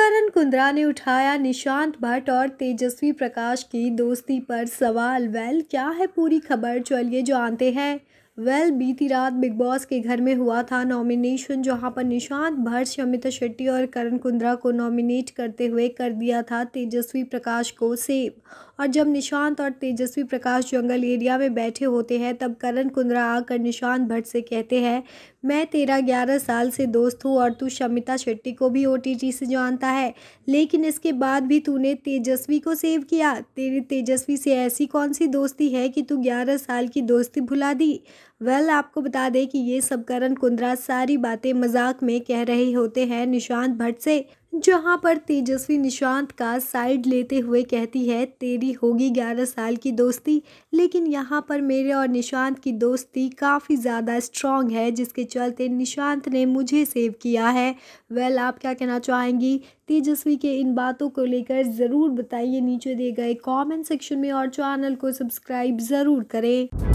करण कुंद्रा ने उठाया निशांत भट्ट और तेजस्वी प्रकाश की दोस्ती पर सवाल वेल क्या है पूरी खबर चलिए जानते हैं वेल well, बीती रात बिग बॉस के घर में हुआ था नॉमिनेशन जहां पर निशांत भट्ट शमिता शेट्टी और करण कुंद्रा को नॉमिनेट करते हुए कर दिया था तेजस्वी प्रकाश को सेव और जब निशांत और तेजस्वी प्रकाश जंगल एरिया में बैठे होते हैं तब करण कुंद्रा आकर निशांत भट्ट से कहते हैं मैं तेरा ग्यारह साल से दोस्त हूँ और तू शमिता शेट्टी को भी ओ से जानता है लेकिन इसके बाद भी तूने तेजस्वी को सेव किया तेरी तेजस्वी से ऐसी कौन सी दोस्ती है कि तू ग्यारह साल की दोस्ती भुला दी वेल well, आपको बता दें कि ये सब करण कुंद्रा सारी बातें मजाक में कह रहे होते हैं निशांत भट्ट से जहाँ पर तेजस्वी निशांत का साइड लेते हुए कहती है तेरी होगी ग्यारह साल की दोस्ती लेकिन यहाँ पर मेरे और निशांत की दोस्ती काफ़ी ज़्यादा स्ट्रॉन्ग है जिसके चलते निशांत ने मुझे सेव किया है वेल आप क्या कहना चाहेंगी तेजस्वी के इन बातों को लेकर ज़रूर बताइए नीचे दिए गए कमेंट सेक्शन में और चैनल को सब्सक्राइब ज़रूर करें